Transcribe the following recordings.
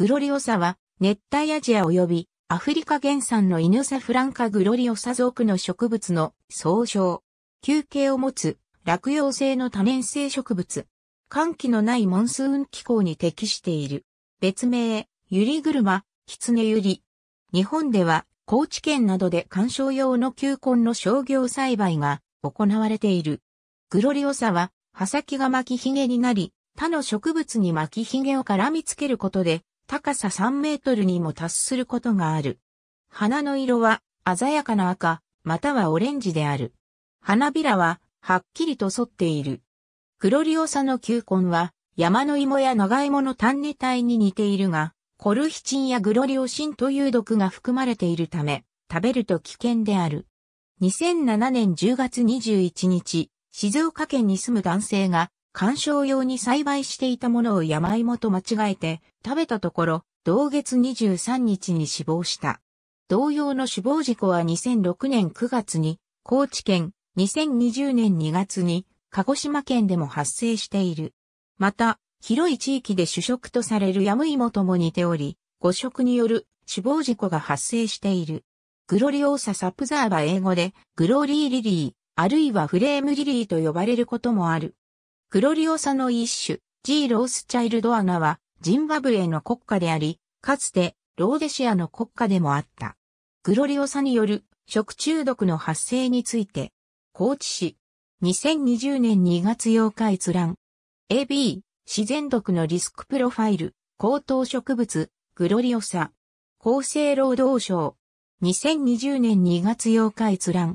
グロリオサは、熱帯アジア及びアフリカ原産のイヌサフランカグロリオサ属の植物の総称。休憩を持つ落葉性の多年生植物。寒気のないモンスーン気候に適している。別名、ユリグルマ、キツネユリ。日本では、高知県などで観賞用の球根の商業栽培が行われている。グロリオサは、葉先が巻きひげになり、他の植物に巻きひげを絡みつけることで、高さ3メートルにも達することがある。花の色は鮮やかな赤、またはオレンジである。花びらははっきりと反っている。クロリオサの球根は山の芋や長芋の単ネ体に似ているが、コルヒチンやグロリオシンという毒が含まれているため、食べると危険である。2007年10月21日、静岡県に住む男性が観賞用に栽培していたものを山芋と間違えて食べたところ、同月23日に死亡した。同様の死亡事故は2006年9月に、高知県、2020年2月に、鹿児島県でも発生している。また、広い地域で主食とされるヤムイモとも似ており、誤食による死亡事故が発生している。グロリオーササプザーは英語で、グローリーリリー、あるいはフレームリリーと呼ばれることもある。グロリオサの一種、ジーロースチャイルドアナは、ジンバブエの国家であり、かつて、ローデシアの国家でもあった。グロリオサによる食中毒の発生について、高知市、2020年2月8日閲覧。AB、自然毒のリスクプロファイル、高等植物、グロリオサ。厚生労働省。2020年2月8日閲覧。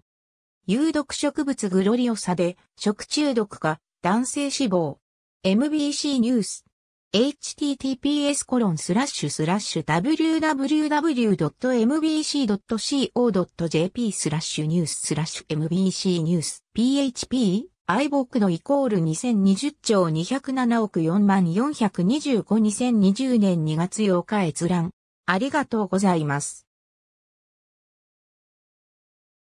有毒植物グロリオサで食中毒か男性死亡。MBC ニュース。https コロンスラッシュスラッシュ www.mbc.co.jp スラッシュニューススラッシュ mbc ニュース php イボックのイコール2020兆207億4万425 2020年2月8日閲覧。ありがとうございます。